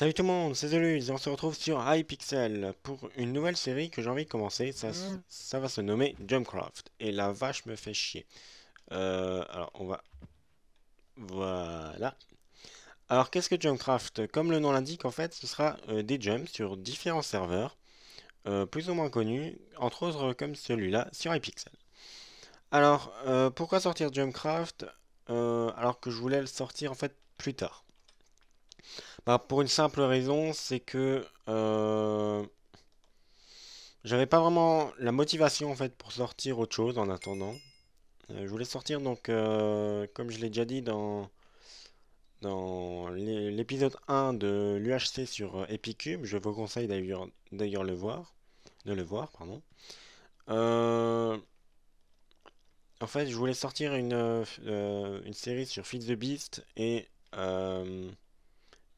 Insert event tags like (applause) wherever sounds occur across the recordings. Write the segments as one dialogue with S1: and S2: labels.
S1: Salut tout le monde, c'est et on se retrouve sur Hypixel pour une nouvelle série que j'ai envie de commencer, ça, mm. ça va se nommer Jumpcraft, et la vache me fait chier. Euh, alors on va... Voilà. Alors qu'est-ce que Jumpcraft Comme le nom l'indique en fait, ce sera euh, des jumps sur différents serveurs, euh, plus ou moins connus, entre autres comme celui-là sur Hypixel. Alors, pourquoi sortir Jumpcraft alors que je voulais le sortir en fait plus tard bah, pour une simple raison, c'est que euh, j'avais pas vraiment la motivation en fait pour sortir autre chose en attendant. Euh, je voulais sortir donc, euh, comme je l'ai déjà dit dans, dans l'épisode 1 de l'UHC sur Epicube, je vous conseille d'ailleurs d'ailleurs le voir, de le voir, pardon. En fait, je voulais sortir une, une série sur Feed the Beast et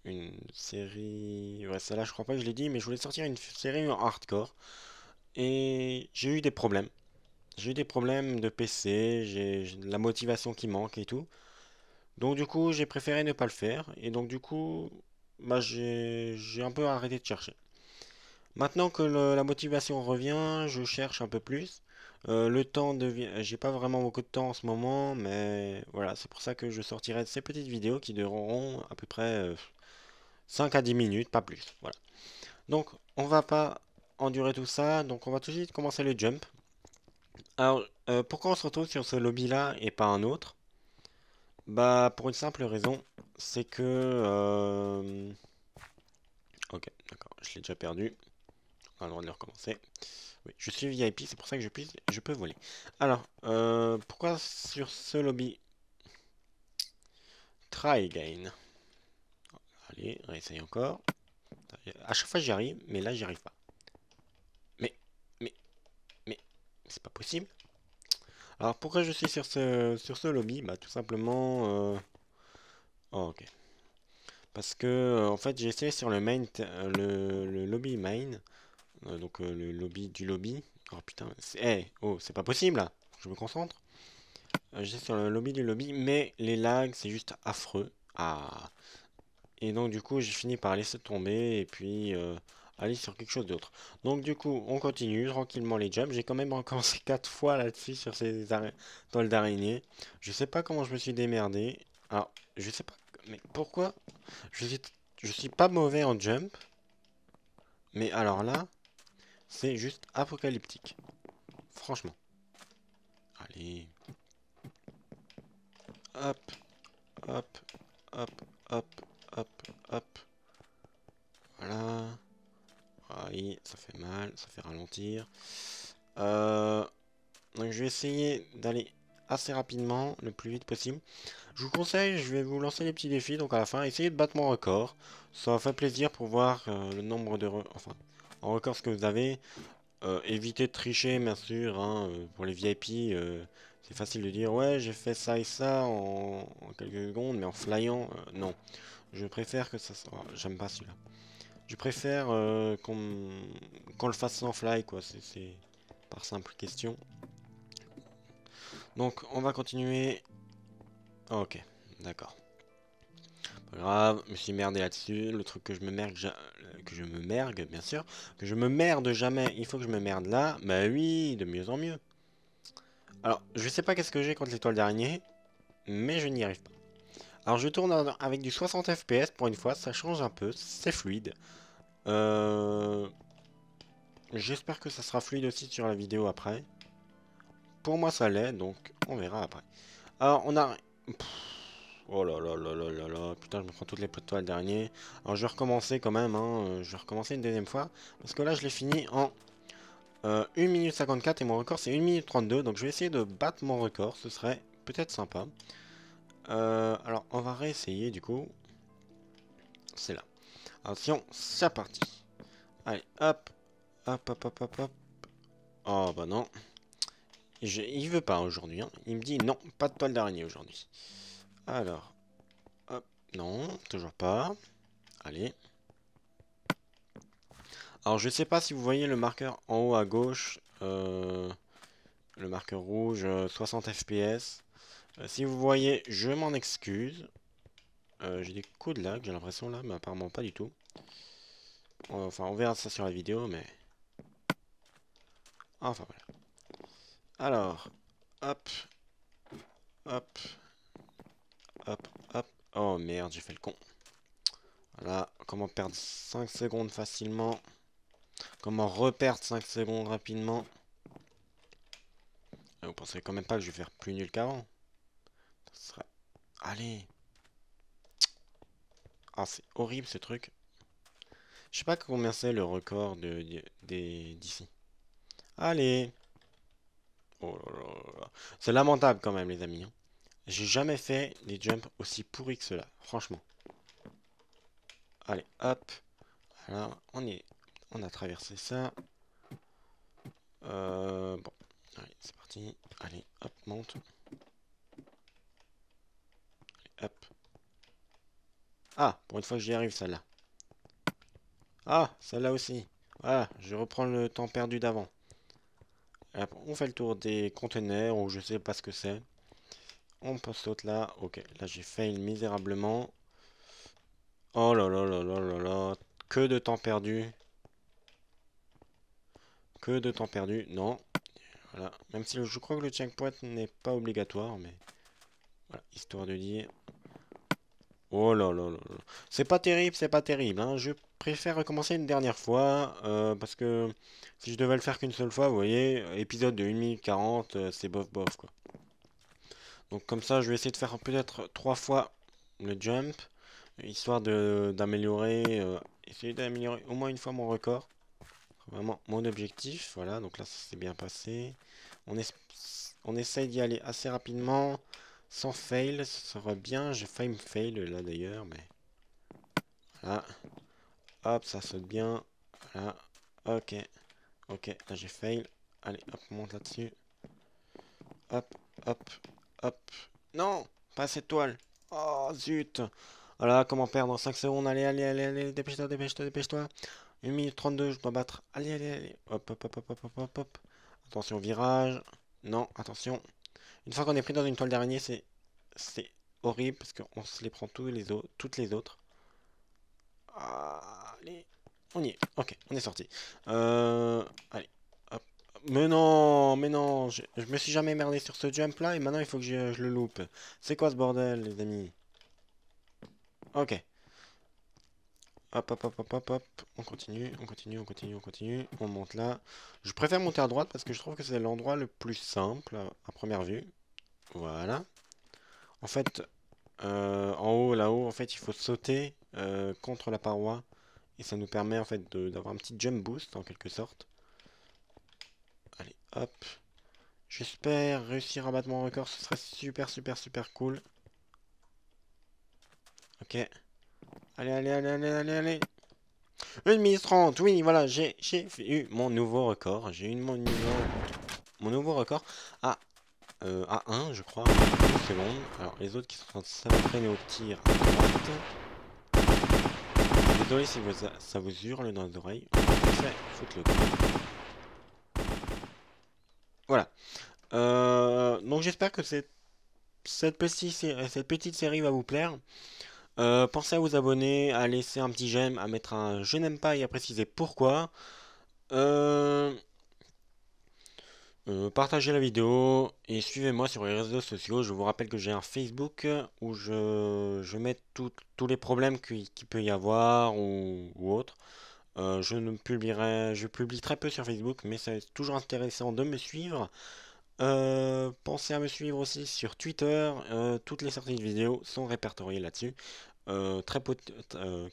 S1: une série. Ouais, celle-là, je crois pas que je l'ai dit, mais je voulais sortir une série en hardcore. Et j'ai eu des problèmes. J'ai eu des problèmes de PC, j'ai la motivation qui manque et tout. Donc, du coup, j'ai préféré ne pas le faire. Et donc, du coup, bah, j'ai un peu arrêté de chercher. Maintenant que la motivation revient, je cherche un peu plus. Euh, le temps devient... J'ai pas vraiment beaucoup de temps en ce moment, mais voilà, c'est pour ça que je sortirai ces petites vidéos qui dureront à peu près 5 euh, à 10 minutes, pas plus. Voilà. Donc, on va pas endurer tout ça, donc on va tout de suite commencer le jump. Alors, euh, pourquoi on se retrouve sur ce lobby-là et pas un autre Bah, pour une simple raison, c'est que... Ok, d'accord, je l'ai déjà perdu. On a le de le recommencer. Oui, je suis VIP, c'est pour ça que je, puisse, je peux voler. Alors, euh, pourquoi sur ce lobby Try again. Allez, on essaye encore. À chaque fois j'y arrive, mais là j'y arrive pas. Mais, mais, mais, c'est pas possible. Alors pourquoi je suis sur ce, sur ce lobby Bah tout simplement... Euh, oh, ok. Parce que en fait j'ai essayé sur le main, euh, le, le lobby main. Euh, donc euh, le lobby du lobby. Oh putain, c'est oh, pas possible là. Je me concentre. Euh, sur le lobby du lobby, mais les lags, c'est juste affreux. Ah. Et donc du coup, j'ai fini par laisser tomber et puis euh, aller sur quelque chose d'autre. Donc du coup, on continue tranquillement les jumps J'ai quand même recommencé 4 (laughs) fois là-dessus sur ces toiles d'araignée. Je sais pas comment je me suis démerdé. Alors, je sais pas mais pourquoi je je suis pas mauvais en jump. Mais alors là, c'est juste apocalyptique. Franchement. Allez. Hop. Hop. Hop. Hop. Hop. Hop. Voilà. Oui, ça fait mal. Ça fait ralentir. Euh, donc je vais essayer d'aller assez rapidement, le plus vite possible. Je vous conseille, je vais vous lancer les petits défis, donc à la fin, essayez de battre mon record. Ça fait plaisir pour voir euh, le nombre de... Enfin, en record ce que vous avez. Euh, évitez de tricher, bien sûr. Hein, euh, pour les VIP, euh, c'est facile de dire ouais, j'ai fait ça et ça en, quelques secondes, mais en flyant, non. Je préfère que ça soit. Oh, j'aime pas celui-là. Je préfère qu'on le fasse sans fly, quoi. C'est par simple question. Donc, on va continuer. ok, d'accord grave, je me suis merdé là-dessus. Le truc que je me merde que je me merde bien sûr. Que je me merde jamais, il faut que je me merde là. Bah oui, de mieux en mieux. Alors, je sais pas qu'est-ce que j'ai contre l'étoile dernier, mais je n'y arrive pas. Alors, je tourne avec du 60 FPS pour une fois, ça change un peu, c'est fluide. Euh... J'espère que ça sera fluide aussi sur la vidéo après. Pour moi, ça l'est, donc on verra après. Alors, on a... Oh là là là là là là, putain, je me prends toutes les potes de toile dernier. Alors je vais recommencer quand même, hein. Euh, je vais recommencer une deuxième fois. Parce que là, je l'ai fini en 1 euh, minute 54 et mon record c'est 1 minute 32. Donc je vais essayer de battre mon record, ce serait peut-être sympa. Euh, alors on va réessayer du coup. C'est là. Attention, c'est parti. Allez, hop, hop, hop, hop, hop, hop. Oh bah non. Je, il veut pas aujourd'hui. Hein. Il me dit non, pas de toile dernier aujourd'hui. Alors, hop, non, toujours pas. Allez. Alors, je sais pas si vous voyez le marqueur en haut à gauche, euh, le marqueur rouge, 60 euh, fps. Euh, si vous voyez, je m'en excuse. j'ai des coups de lag, j'ai l'impression là, mais apparemment pas du tout. Enfin, on verra ça sur la vidéo, mais... Enfin, voilà. Alors, hop, j'ai fait le con. Voilà, comment perdre 5 secondes facilement. Comment reperdre 5 secondes rapidement. Ah, vous pensez quand même pas que je vais faire plus nul qu'avant serait... Allez Ah, c'est horrible ce truc. Je sais pas combien c'est le record de d'ici. Allez oh C'est lamentable quand même les amis. Hein. J'ai jamais fait des jumps aussi pourris que cela, franchement. Allez, hop. Alors, on est, on a traversé ça. Euh, bon, allez, c'est parti. Allez, hop, monte. hop. Ah, pour une fois, que j'y arrive, celle-là. Ah, celle-là aussi. Voilà, je reprends le temps perdu d'avant. On fait le tour des conteneurs ou je sais pas ce que c'est. On sauter là. Ok, là j'ai fail misérablement. Oh là là là là là là. Que de temps perdu. Que de temps perdu. Non. Voilà. Même si je crois que le checkpoint n'est pas obligatoire, mais... Voilà, histoire de dire... Oh là là là là. C'est pas terrible, c'est pas terrible. Hein. Je préfère recommencer une dernière fois, euh, parce que si je devais le faire qu'une seule fois, vous voyez, épisode de 1040, euh, c'est bof bof, quoi. Donc comme ça, je vais essayer de faire peut-être trois fois le jump, histoire d'améliorer, euh, essayer d'améliorer au moins une fois mon record. Vraiment mon objectif, voilà, donc là ça s'est bien passé. On, on essaye d'y aller assez rapidement, sans fail, ce sera bien. J'ai faim fail là d'ailleurs, mais... Voilà. Hop, ça saute bien. Voilà. Ok. Ok, là j'ai fail. Allez, hop, monte là-dessus. Hop, hop, Hop. Non Pas cette toile. Oh, zut Voilà, comment perdre 5 secondes. Allez, allez, allez, allez. Dépêche-toi, dépêche-toi, dépêche-toi. 1 minute 32, je dois battre. Allez, allez, allez. Hop, hop, hop, hop, hop, hop, hop, hop. Attention, virage. Non, attention. Une fois qu'on est pris dans une toile d'araignée, c'est... C'est horrible parce qu'on se les prend tous les autres, toutes les autres. Allez, on y est. Ok, on est sorti. Euh, allez, mais non, mais non, je, me suis jamais merdé sur ce jump là et maintenant il faut que je, le loupe. C'est quoi ce bordel les amis Ok. Hop, hop, hop, hop, hop, hop. On continue, on continue, on continue, on continue. On monte là. Je préfère monter à droite parce que je trouve que c'est l'endroit le plus simple à première vue. Voilà. En fait, euh, en haut, là-haut, en fait, il faut sauter euh, contre la paroi. Et ça nous permet en fait d'avoir un petit jump boost en quelque sorte. Allez, hop. J'espère réussir à battre mon record, ce serait super, super, super cool. Ok. Allez, allez, allez, allez, allez, allez. Une minute 30, oui, voilà, j'ai eu mon nouveau record. J'ai eu mon nouveau, mon nouveau record à, euh, à 1, je crois, Alors, les autres qui sont en train de s'entraîner au tir Désolé si ça vous hurle dans les oreilles. le voilà. Euh, donc j'espère que cette, petite, série va vous plaire. Euh, pensez à vous abonner, à laisser un petit j'aime, à mettre un je n'aime pas et à préciser pourquoi. Euh, partagez la vidéo et suivez-moi sur les réseaux sociaux. Je vous rappelle que j'ai un Facebook où je, mets tous les problèmes qu'il peut y avoir ou autre. Euh, je ne publierai, je publie très peu sur Facebook, mais c'est toujours intéressant de me suivre. Euh, pensez à me suivre aussi sur Twitter. Euh, toutes les sorties de vidéos sont répertoriées là-dessus. très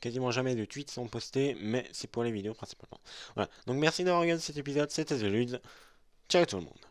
S1: quasiment jamais de tweets sont postés, mais c'est pour les vidéos principalement. Voilà. Donc merci d'avoir regardé cet épisode. C'était The Ciao tout le monde.